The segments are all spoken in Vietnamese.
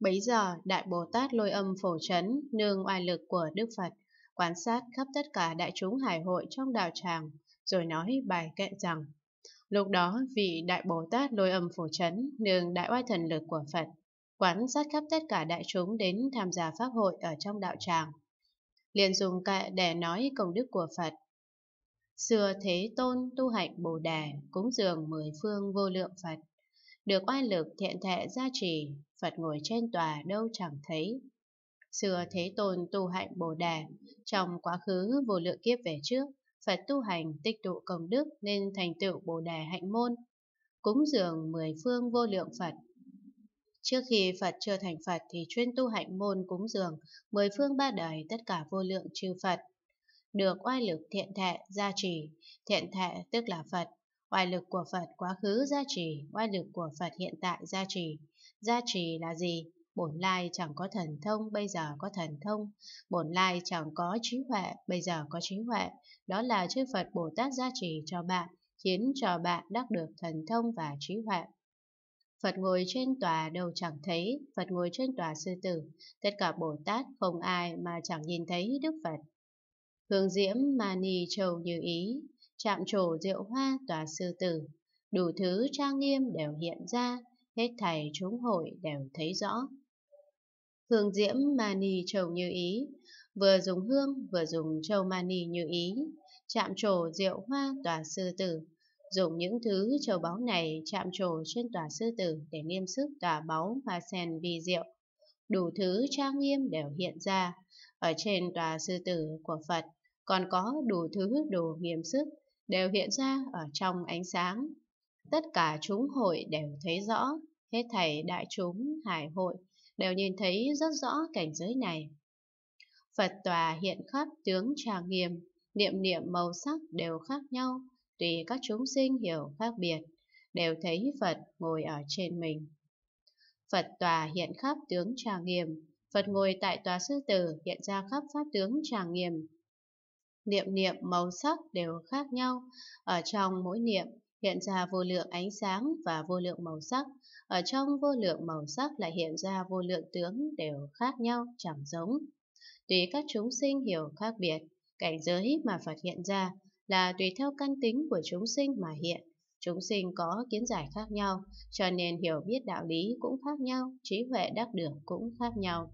Bấy giờ, Đại Bồ Tát lôi âm phổ chấn nương oai lực của Đức Phật, quan sát khắp tất cả đại chúng hải hội trong đạo tràng, rồi nói bài kệ rằng, Lúc đó, vị Đại Bồ Tát lôi âm phổ chấn nương đại oai thần lực của Phật, quan sát khắp tất cả đại chúng đến tham gia pháp hội ở trong đạo tràng. Liền dùng kệ để nói công đức của Phật. Xưa Thế Tôn tu hạnh Bồ Đề, cúng dường mười phương vô lượng Phật, được oai lực thiện thệ gia trì, Phật ngồi trên tòa đâu chẳng thấy. Xưa Thế Tôn tu hạnh Bồ Đà, trong quá khứ vô lượng kiếp về trước, Phật tu hành tích tụ công đức nên thành tựu Bồ Đà hạnh môn, cúng dường mười phương vô lượng Phật. Trước khi Phật chưa thành Phật thì chuyên tu hạnh môn cúng dường mười phương ba đời tất cả vô lượng chư Phật. Được oai lực thiện thệ gia trì, thiện thệ tức là Phật, oai lực của Phật quá khứ gia trì, oai lực của Phật hiện tại gia trì, Gia trì là gì? Bổn lai chẳng có thần thông, bây giờ có thần thông. Bổn lai chẳng có trí huệ, bây giờ có trí huệ. Đó là chư Phật Bồ Tát gia trì cho bạn, khiến cho bạn đắc được thần thông và trí huệ. Phật ngồi trên tòa đâu chẳng thấy, Phật ngồi trên tòa sư tử. Tất cả Bồ Tát không ai mà chẳng nhìn thấy Đức Phật. Hương diễm ma ni châu như ý, chạm trổ rượu hoa tòa sư tử. Đủ thứ trang nghiêm đều hiện ra, hết thầy chúng hội đều thấy rõ. Hương diễm mani trầu như ý, vừa dùng hương vừa dùng trầu mani như ý, chạm trổ rượu hoa tòa sư tử, dùng những thứ trầu báu này chạm trổ trên tòa sư tử để niêm sức tòa báu và sen vi rượu Đủ thứ trang nghiêm đều hiện ra, ở trên tòa sư tử của Phật còn có đủ thứ đồ nghiêm sức đều hiện ra ở trong ánh sáng Tất cả chúng hội đều thấy rõ, hết thầy đại chúng hải hội đều nhìn thấy rất rõ cảnh giới này. Phật tòa hiện khắp tướng trà nghiêm, niệm niệm màu sắc đều khác nhau, tùy các chúng sinh hiểu khác biệt, đều thấy Phật ngồi ở trên mình. Phật tòa hiện khắp tướng trà nghiêm, Phật ngồi tại tòa sư tử hiện ra khắp pháp tướng trà nghiêm. Niệm niệm màu sắc đều khác nhau, ở trong mỗi niệm hiện ra vô lượng ánh sáng và vô lượng màu sắc. Ở trong vô lượng màu sắc lại hiện ra vô lượng tướng đều khác nhau, chẳng giống. Tùy các chúng sinh hiểu khác biệt, cảnh giới mà Phật hiện ra là tùy theo căn tính của chúng sinh mà hiện. Chúng sinh có kiến giải khác nhau, cho nên hiểu biết đạo lý cũng khác nhau, trí huệ đắc được cũng khác nhau.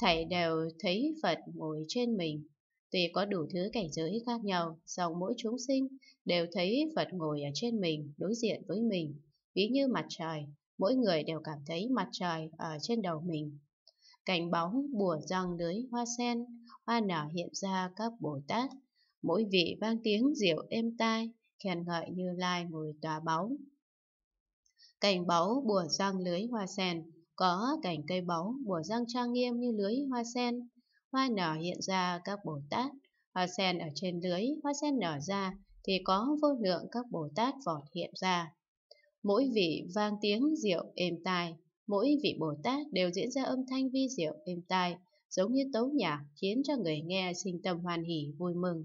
Thầy đều thấy Phật ngồi trên mình, Tuy có đủ thứ cảnh giới khác nhau, song mỗi chúng sinh đều thấy Phật ngồi ở trên mình, đối diện với mình, ví như mặt trời, mỗi người đều cảm thấy mặt trời ở trên đầu mình. Cảnh bóng, bùa răng lưới hoa sen, hoa nở hiện ra các Bồ Tát, mỗi vị vang tiếng diệu êm tai, khen ngợi như lai ngồi tòa báu. Cảnh báu bùa răng lưới hoa sen Có cảnh cây báu bùa răng trang nghiêm như lưới hoa sen hoa nở hiện ra các Bồ Tát, hoa sen ở trên lưới, hoa sen nở ra thì có vô lượng các Bồ Tát vọt hiện ra. Mỗi vị vang tiếng diệu êm tai, mỗi vị Bồ Tát đều diễn ra âm thanh vi diệu êm tai, giống như tấu nhạc khiến cho người nghe sinh tâm hoàn hỷ vui mừng.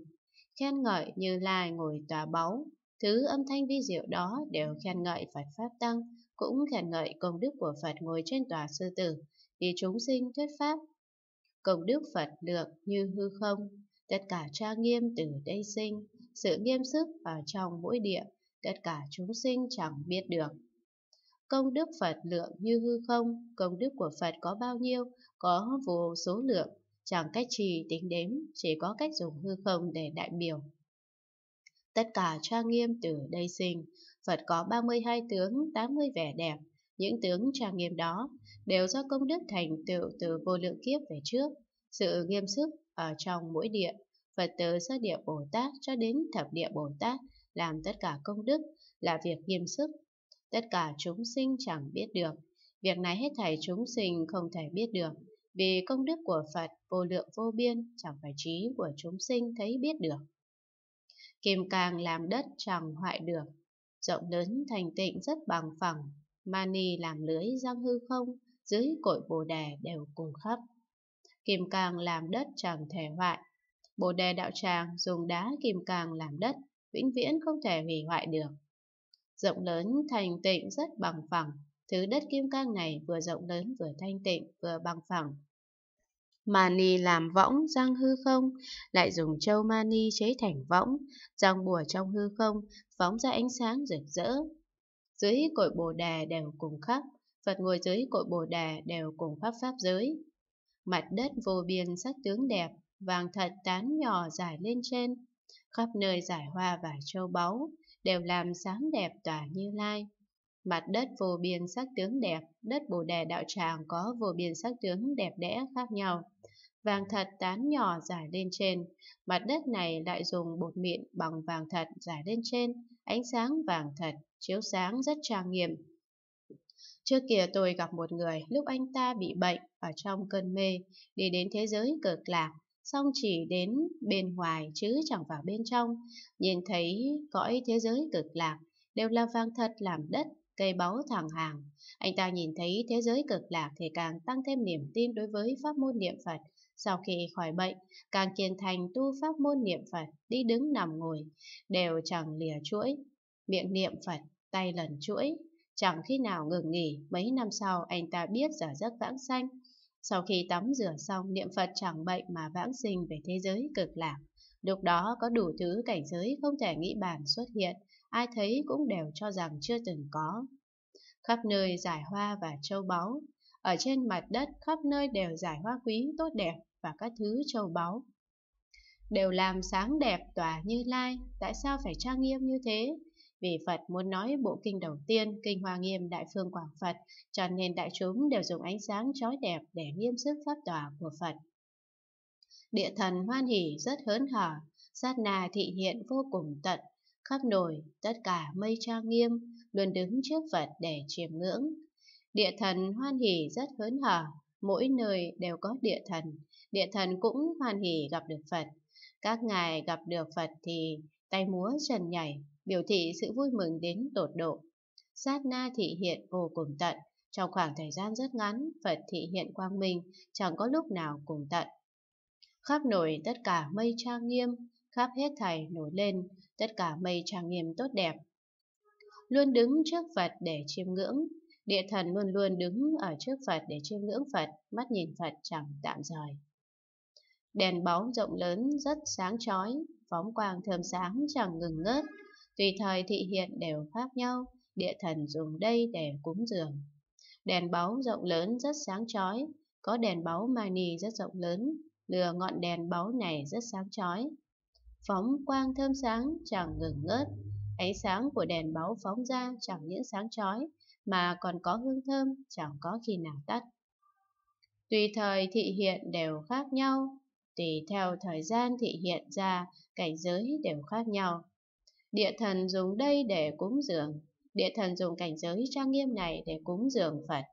Khen ngợi như lai ngồi tòa báu, thứ âm thanh vi diệu đó đều khen ngợi Phật Pháp Tăng, cũng khen ngợi công đức của Phật ngồi trên tòa sư tử, vì chúng sinh thuyết Pháp công đức Phật lượng như hư không, tất cả tra nghiêm từ đây sinh, sự nghiêm sức vào trong mỗi địa, tất cả chúng sinh chẳng biết được. Công đức Phật lượng như hư không, công đức của Phật có bao nhiêu, có vô số lượng, chẳng cách trì tính đếm, chỉ có cách dùng hư không để đại biểu. Tất cả tra nghiêm từ đây sinh, Phật có 32 tướng, 80 vẻ đẹp, những tướng trang nghiêm đó đều do công đức thành tựu từ vô lượng kiếp về trước, sự nghiêm sức ở trong mỗi địa, Phật tử sơ địa Bồ Tát cho đến thập địa Bồ Tát làm tất cả công đức là việc nghiêm sức. Tất cả chúng sinh chẳng biết được, việc này hết thảy chúng sinh không thể biết được, vì công đức của Phật vô lượng vô biên chẳng phải trí của chúng sinh thấy biết được. Kim càng làm đất chẳng hoại được, rộng lớn thành tịnh rất bằng phẳng, Mani làm lưới giăng hư không, dưới cội bồ đề đều cùng khắp. Kim càng làm đất chẳng thể hoại. Bồ đề đạo tràng dùng đá kim càng làm đất, vĩnh viễn không thể hủy hoại được. Rộng lớn thành tịnh rất bằng phẳng, thứ đất kim càng này vừa rộng lớn vừa thanh tịnh vừa bằng phẳng. Mani làm võng răng hư không, lại dùng châu mani chế thành võng, răng bùa trong hư không, phóng ra ánh sáng rực rỡ, dưới cội bồ đề đều cùng khắp, Phật ngồi dưới cội bồ đề đều cùng pháp pháp giới. Mặt đất vô biên sắc tướng đẹp, vàng thật tán nhỏ dài lên trên, khắp nơi giải hoa và châu báu, đều làm sáng đẹp tỏa như lai. Mặt đất vô biên sắc tướng đẹp, đất bồ đề đạo tràng có vô biên sắc tướng đẹp đẽ khác nhau. Vàng thật tán nhỏ dài lên trên, mặt đất này lại dùng bột mịn bằng vàng thật dài lên trên, ánh sáng vàng thật, chiếu sáng rất trang nghiêm. Trước kia tôi gặp một người lúc anh ta bị bệnh ở trong cơn mê, đi đến thế giới cực lạc, song chỉ đến bên ngoài chứ chẳng vào bên trong, nhìn thấy cõi thế giới cực lạc, đều là vàng thật làm đất, cây báu thẳng hàng. Anh ta nhìn thấy thế giới cực lạc thì càng tăng thêm niềm tin đối với pháp môn niệm Phật, sau khi khỏi bệnh, càng kiên thành tu pháp môn niệm Phật, đi đứng nằm ngồi, đều chẳng lìa chuỗi. Miệng niệm Phật, tay lần chuỗi, chẳng khi nào ngừng nghỉ. Mấy năm sau, anh ta biết giả giấc vãng sanh. Sau khi tắm rửa xong, niệm Phật chẳng bệnh mà vãng sinh về thế giới cực lạc. Lúc đó có đủ thứ cảnh giới không thể nghĩ bàn xuất hiện, ai thấy cũng đều cho rằng chưa từng có. Khắp nơi giải hoa và châu báu, ở trên mặt đất khắp nơi đều giải hoa quý tốt đẹp và các thứ châu báu. Đều làm sáng đẹp tỏa như lai, tại sao phải trang nghiêm như thế? Vì Phật muốn nói bộ kinh đầu tiên, kinh Hoa Nghiêm Đại Phương Quảng Phật, cho nên đại chúng đều dùng ánh sáng chói đẹp để nghiêm sức pháp tòa của Phật. Địa thần hoan hỷ rất hớn hở, sát na thị hiện vô cùng tận, khắp nổi, tất cả mây trang nghiêm, luôn đứng trước Phật để chiêm ngưỡng, Địa thần hoan hỉ rất hớn hở, mỗi nơi đều có địa thần. Địa thần cũng hoan hỉ gặp được Phật. Các ngài gặp được Phật thì tay múa trần nhảy, biểu thị sự vui mừng đến tột độ. Sát na thị hiện vô cùng tận, trong khoảng thời gian rất ngắn, Phật thị hiện quang minh, chẳng có lúc nào cùng tận. Khắp nổi tất cả mây trang nghiêm, khắp hết thảy nổi lên, tất cả mây trang nghiêm tốt đẹp. Luôn đứng trước Phật để chiêm ngưỡng, Địa thần luôn luôn đứng ở trước Phật để chiêm ngưỡng Phật, mắt nhìn Phật chẳng tạm rời. Đèn bóng rộng lớn rất sáng chói, phóng quang thơm sáng chẳng ngừng ngớt, tùy thời thị hiện đều khác nhau, địa thần dùng đây để cúng dường. Đèn báu rộng lớn rất sáng chói, có đèn báu mani rất rộng lớn, lừa ngọn đèn báu này rất sáng chói. Phóng quang thơm sáng chẳng ngừng ngớt, ánh sáng của đèn báu phóng ra chẳng những sáng chói mà còn có hương thơm chẳng có khi nào tắt. Tùy thời thị hiện đều khác nhau, tùy theo thời gian thị hiện ra, cảnh giới đều khác nhau. Địa thần dùng đây để cúng dường, địa thần dùng cảnh giới trang nghiêm này để cúng dường Phật.